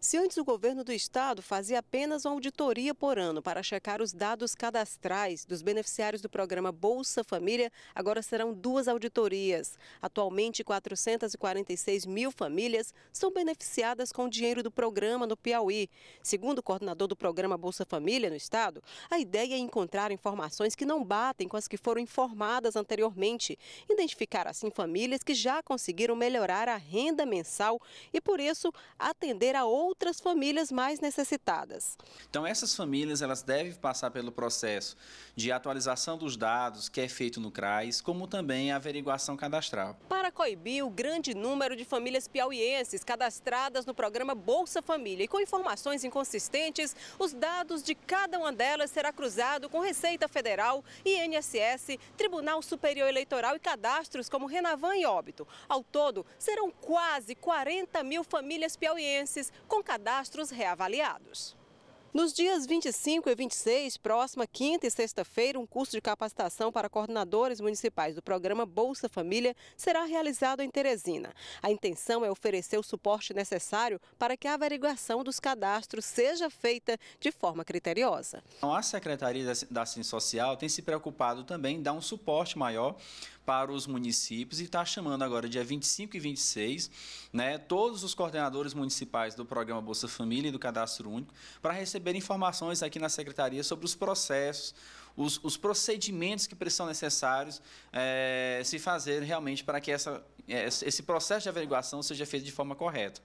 Se antes o governo do estado fazia apenas uma auditoria por ano para checar os dados cadastrais dos beneficiários do programa Bolsa Família, agora serão duas auditorias. Atualmente, 446 mil famílias são beneficiadas com o dinheiro do programa no Piauí. Segundo o coordenador do programa Bolsa Família no estado, a ideia é encontrar informações que não batem com as que foram informadas anteriormente, identificar assim famílias que já conseguiram melhorar a renda mensal e, por isso, atender a outras outras famílias mais necessitadas. Então essas famílias elas devem passar pelo processo de atualização dos dados que é feito no CRAS, como também a averiguação cadastral. Para coibir o grande número de famílias piauienses cadastradas no programa Bolsa Família e com informações inconsistentes, os dados de cada uma delas será cruzado com Receita Federal, INSS, Tribunal Superior Eleitoral e cadastros como Renavan e Óbito. Ao todo, serão quase 40 mil famílias piauienses com com cadastros reavaliados. Nos dias 25 e 26, próxima quinta e sexta-feira, um curso de capacitação para coordenadores municipais do programa Bolsa Família será realizado em Teresina. A intenção é oferecer o suporte necessário para que a averiguação dos cadastros seja feita de forma criteriosa. Então, a Secretaria da Assistência Social tem se preocupado também em dar um suporte maior para os municípios e está chamando agora, dia 25 e 26, né, todos os coordenadores municipais do programa Bolsa Família e do Cadastro Único para receber receber informações aqui na secretaria sobre os processos, os, os procedimentos que são necessários é, se fazer realmente para que essa, eh, esse processo de averiguação seja feito de forma correta.